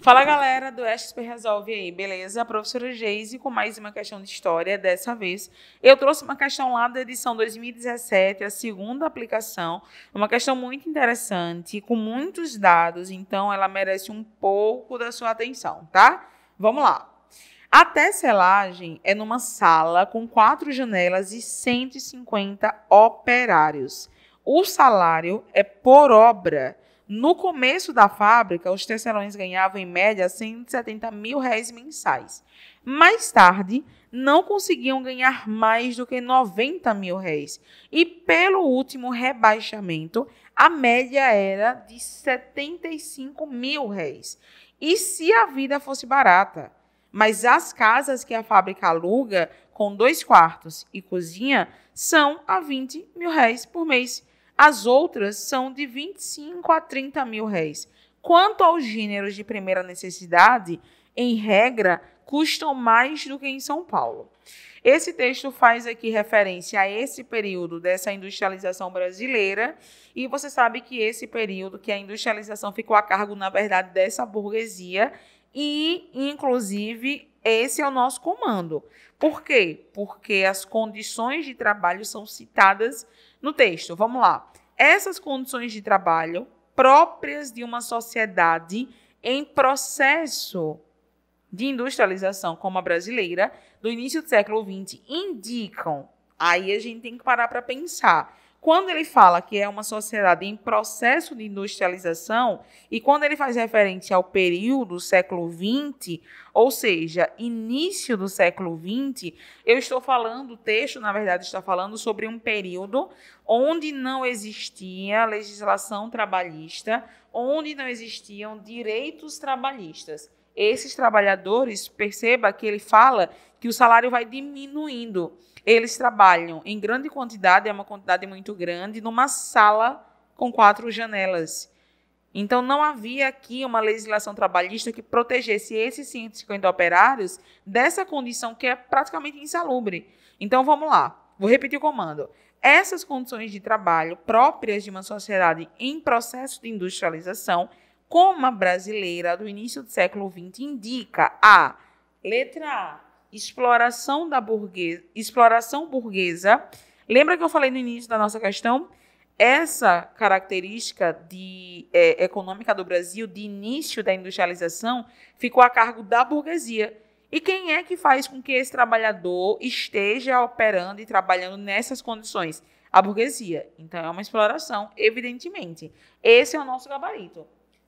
Fala galera do SP Resolve aí, beleza? A professora Geise com mais uma questão de história, dessa vez eu trouxe uma questão lá da edição 2017, a segunda aplicação, é uma questão muito interessante, com muitos dados, então ela merece um pouco da sua atenção, tá? Vamos lá. A tesselagem é numa sala com quatro janelas e 150 operários. O salário é por obra. No começo da fábrica, os tecelões ganhavam em média 170 mil reais mensais. Mais tarde, não conseguiam ganhar mais do que 90 mil réis. E pelo último rebaixamento, a média era de 75 mil réis. E se a vida fosse barata? Mas as casas que a fábrica aluga, com dois quartos e cozinha, são a 20 mil réis por mês. As outras são de 25 a 30 mil réis. Quanto aos gêneros de primeira necessidade, em regra, custam mais do que em São Paulo. Esse texto faz aqui referência a esse período dessa industrialização brasileira, e você sabe que esse período que a industrialização ficou a cargo, na verdade, dessa burguesia, e, inclusive, esse é o nosso comando. Por quê? Porque as condições de trabalho são citadas no texto. Vamos lá. Essas condições de trabalho próprias de uma sociedade em processo de industrialização como a brasileira do início do século XX indicam. Aí a gente tem que parar para pensar quando ele fala que é uma sociedade em processo de industrialização, e quando ele faz referência ao período século XX, ou seja, início do século XX, eu estou falando, o texto, na verdade, está falando sobre um período onde não existia legislação trabalhista, onde não existiam direitos trabalhistas esses trabalhadores, perceba que ele fala que o salário vai diminuindo. Eles trabalham em grande quantidade, é uma quantidade muito grande, numa sala com quatro janelas. Então, não havia aqui uma legislação trabalhista que protegesse esses 150 operários dessa condição que é praticamente insalubre. Então, vamos lá. Vou repetir o comando. Essas condições de trabalho próprias de uma sociedade em processo de industrialização como a brasileira do início do século XX indica a letra A, exploração da burguesa, exploração burguesa. Lembra que eu falei no início da nossa questão? Essa característica de, é, econômica do Brasil, de início da industrialização, ficou a cargo da burguesia. E quem é que faz com que esse trabalhador esteja operando e trabalhando nessas condições? A burguesia. Então é uma exploração, evidentemente. Esse é o nosso gabarito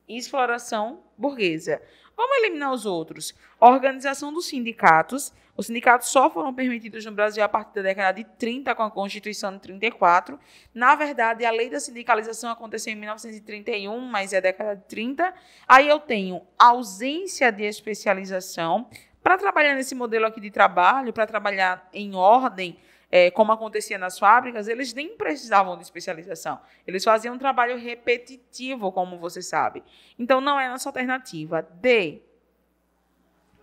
exploração burguesa. Vamos eliminar os outros. organização dos sindicatos. Os sindicatos só foram permitidos no Brasil a partir da década de 30, com a Constituição de 34. Na verdade, a lei da sindicalização aconteceu em 1931, mas é a década de 30. Aí eu tenho ausência de especialização. Para trabalhar nesse modelo aqui de trabalho, para trabalhar em ordem, é, como acontecia nas fábricas, eles nem precisavam de especialização. Eles faziam um trabalho repetitivo, como você sabe. Então, não é nossa alternativa. D.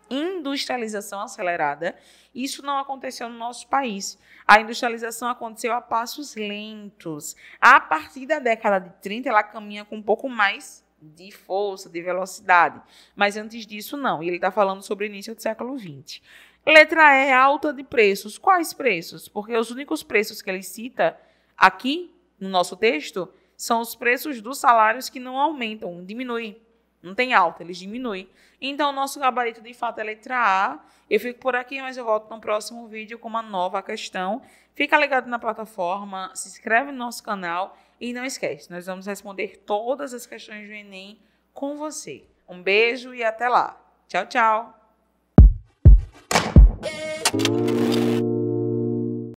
Industrialização acelerada. Isso não aconteceu no nosso país. A industrialização aconteceu a passos lentos. A partir da década de 30, ela caminha com um pouco mais de força, de velocidade. Mas antes disso, não. E ele está falando sobre o início do século XX. Letra E, alta de preços. Quais preços? Porque os únicos preços que ele cita aqui no nosso texto são os preços dos salários que não aumentam, diminuem. Não tem alta, eles diminuem. Então, nosso gabarito de fato é letra A. Eu fico por aqui, mas eu volto no próximo vídeo com uma nova questão. Fica ligado na plataforma, se inscreve no nosso canal e não esquece, nós vamos responder todas as questões do Enem com você. Um beijo e até lá. Tchau, tchau! Thank you.